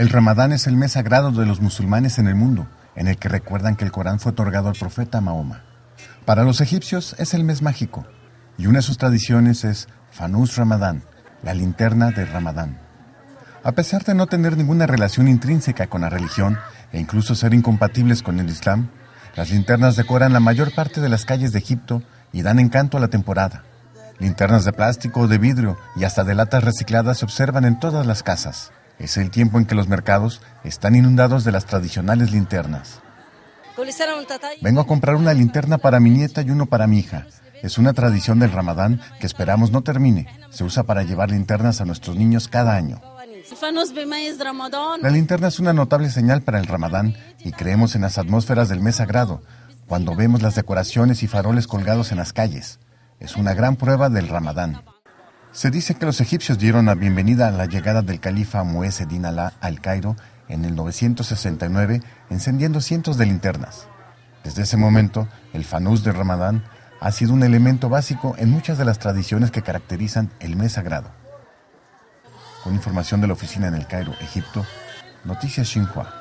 El Ramadán es el mes sagrado de los musulmanes en el mundo, en el que recuerdan que el Corán fue otorgado al profeta Mahoma. Para los egipcios es el mes mágico, y una de sus tradiciones es Fanus Ramadán, la linterna de Ramadán. A pesar de no tener ninguna relación intrínseca con la religión e incluso ser incompatibles con el Islam, las linternas decoran la mayor parte de las calles de Egipto y dan encanto a la temporada. Linternas de plástico, de vidrio y hasta de latas recicladas se observan en todas las casas. Es el tiempo en que los mercados están inundados de las tradicionales linternas. Vengo a comprar una linterna para mi nieta y uno para mi hija. Es una tradición del Ramadán que esperamos no termine. Se usa para llevar linternas a nuestros niños cada año. La linterna es una notable señal para el Ramadán y creemos en las atmósferas del mes sagrado, cuando vemos las decoraciones y faroles colgados en las calles. Es una gran prueba del Ramadán. Se dice que los egipcios dieron la bienvenida a la llegada del califa Muez Alá al Cairo en el 969 encendiendo cientos de linternas. Desde ese momento, el fanús de Ramadán ha sido un elemento básico en muchas de las tradiciones que caracterizan el mes sagrado. Con información de la oficina en el Cairo, Egipto, Noticias Xinhua.